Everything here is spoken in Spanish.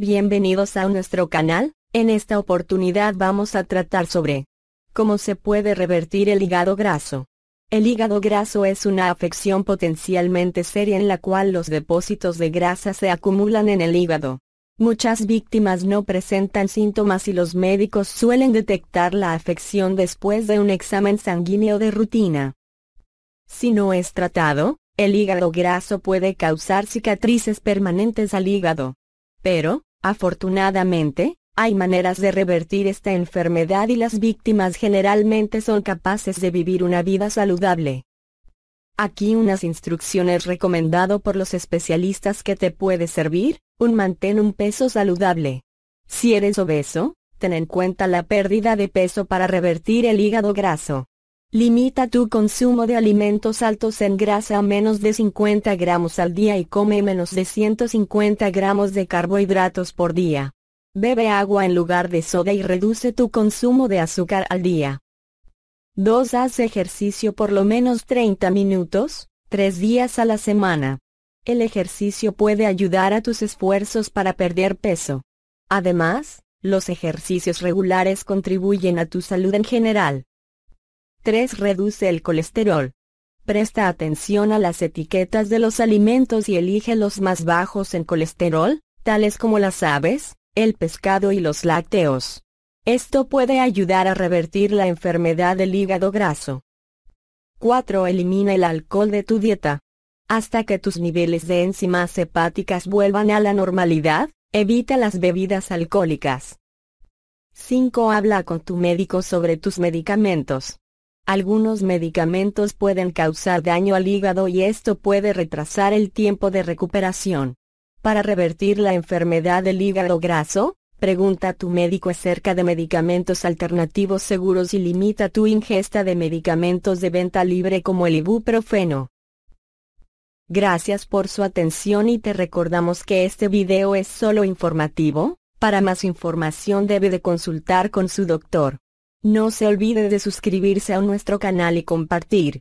Bienvenidos a nuestro canal, en esta oportunidad vamos a tratar sobre cómo se puede revertir el hígado graso. El hígado graso es una afección potencialmente seria en la cual los depósitos de grasa se acumulan en el hígado. Muchas víctimas no presentan síntomas y los médicos suelen detectar la afección después de un examen sanguíneo de rutina. Si no es tratado, el hígado graso puede causar cicatrices permanentes al hígado. Pero, Afortunadamente, hay maneras de revertir esta enfermedad y las víctimas generalmente son capaces de vivir una vida saludable. Aquí unas instrucciones recomendado por los especialistas que te puede servir, un mantén un peso saludable. Si eres obeso, ten en cuenta la pérdida de peso para revertir el hígado graso. Limita tu consumo de alimentos altos en grasa a menos de 50 gramos al día y come menos de 150 gramos de carbohidratos por día. Bebe agua en lugar de soda y reduce tu consumo de azúcar al día. 2. Haz ejercicio por lo menos 30 minutos, 3 días a la semana. El ejercicio puede ayudar a tus esfuerzos para perder peso. Además, los ejercicios regulares contribuyen a tu salud en general. 3. Reduce el colesterol. Presta atención a las etiquetas de los alimentos y elige los más bajos en colesterol, tales como las aves, el pescado y los lácteos. Esto puede ayudar a revertir la enfermedad del hígado graso. 4. Elimina el alcohol de tu dieta. Hasta que tus niveles de enzimas hepáticas vuelvan a la normalidad, evita las bebidas alcohólicas. 5. Habla con tu médico sobre tus medicamentos. Algunos medicamentos pueden causar daño al hígado y esto puede retrasar el tiempo de recuperación. Para revertir la enfermedad del hígado graso, pregunta a tu médico acerca de medicamentos alternativos seguros y limita tu ingesta de medicamentos de venta libre como el ibuprofeno. Gracias por su atención y te recordamos que este video es solo informativo, para más información debe de consultar con su doctor. No se olvide de suscribirse a nuestro canal y compartir.